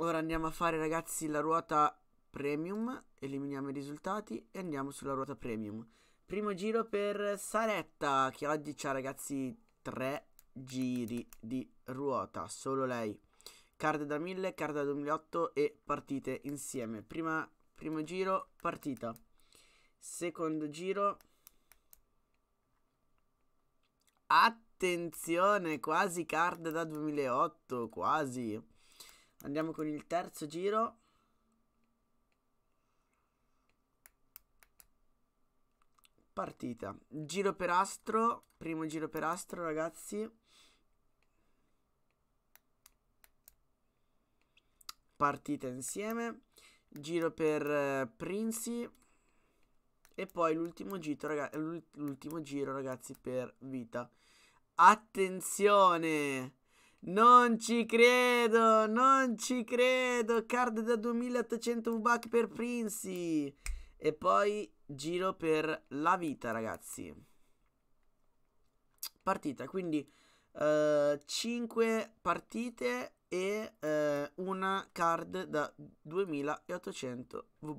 Ora andiamo a fare ragazzi la ruota premium, eliminiamo i risultati e andiamo sulla ruota premium. Primo giro per Saretta che oggi ha ragazzi tre giri di ruota, solo lei. Card da 1000, card da 2008 e partite insieme. Prima, primo giro, partita. Secondo giro... Attenzione, quasi card da 2008, quasi. Andiamo con il terzo giro. Partita. Giro per astro. Primo giro per astro, ragazzi. Partita insieme. Giro per eh, Prinzi. E poi l'ultimo giro, raga giro, ragazzi, per Vita. Attenzione! Non ci credo, non ci credo. Card da 2800 V-Buck per Prinzi. E poi giro per la vita, ragazzi. Partita, quindi uh, eh, 5 partite e uh, una card da 2800 V-Buck.